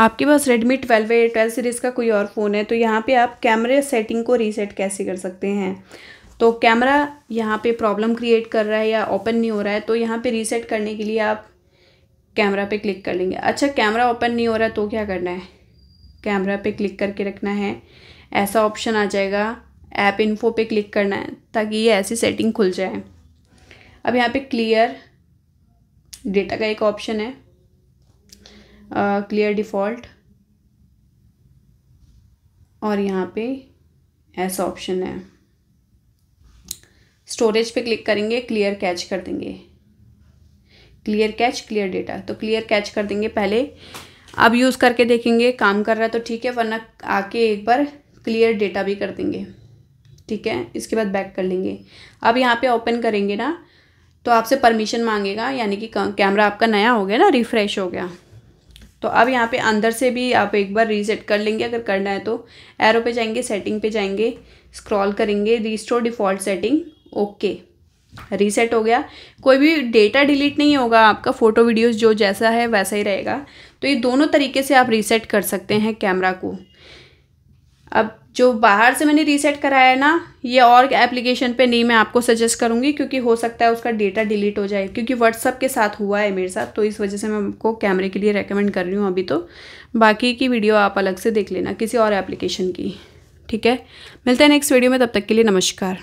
आपके पास Redmi 12 या 12 series का कोई और फ़ोन है तो यहाँ पे आप कैमरे सेटिंग को रीसेट कैसे कर सकते हैं तो कैमरा यहाँ पे प्रॉब्लम क्रिएट कर रहा है या ओपन नहीं हो रहा है तो यहाँ पे रीसेट करने के लिए आप कैमरा पे क्लिक कर लेंगे अच्छा कैमरा ओपन नहीं हो रहा है तो क्या करना है कैमरा पे क्लिक करके रखना है ऐसा ऑप्शन आ जाएगा ऐप इन्फो पर क्लिक करना है ताकि ये ऐसी सेटिंग खुल जाए अब यहाँ पर क्लियर डेटा का एक ऑप्शन है क्लियर डिफ़ॉल्ट और यहाँ पे ऐसा ऑप्शन है स्टोरेज पे क्लिक करेंगे क्लियर कैच कर देंगे क्लियर कैच क्लियर डेटा तो क्लियर कैच कर देंगे पहले अब यूज़ करके देखेंगे काम कर रहा है तो ठीक है वरना आके एक बार क्लियर डेटा भी कर देंगे ठीक है इसके बाद बैक कर लेंगे अब यहाँ पे ओपन करेंगे ना तो आपसे परमिशन मांगेगा यानी कि कैमरा आपका नया हो गया ना रिफ़्रेश हो गया तो अब यहाँ पे अंदर से भी आप एक बार रीसेट कर लेंगे अगर करना है तो एरो पे जाएंगे सेटिंग पे जाएंगे स्क्रॉल करेंगे restore default setting okay reset हो गया कोई भी डेटा डिलीट नहीं होगा आपका फ़ोटो वीडियोस जो जैसा है वैसा ही रहेगा तो ये दोनों तरीके से आप रीसेट कर सकते हैं कैमरा को अब जो बाहर से मैंने रीसेट कराया है ना ये और एप्लीकेशन पे नहीं मैं आपको सजेस्ट करूँगी क्योंकि हो सकता है उसका डेटा डिलीट हो जाए क्योंकि व्हाट्सअप के साथ हुआ है मेरे साथ तो इस वजह से मैं आपको कैमरे के लिए रेकमेंड कर रही हूँ अभी तो बाकी की वीडियो आप अलग से देख लेना किसी और एप्लीकेशन की ठीक है मिलते हैं नेक्स्ट वीडियो में तब तक के लिए नमस्कार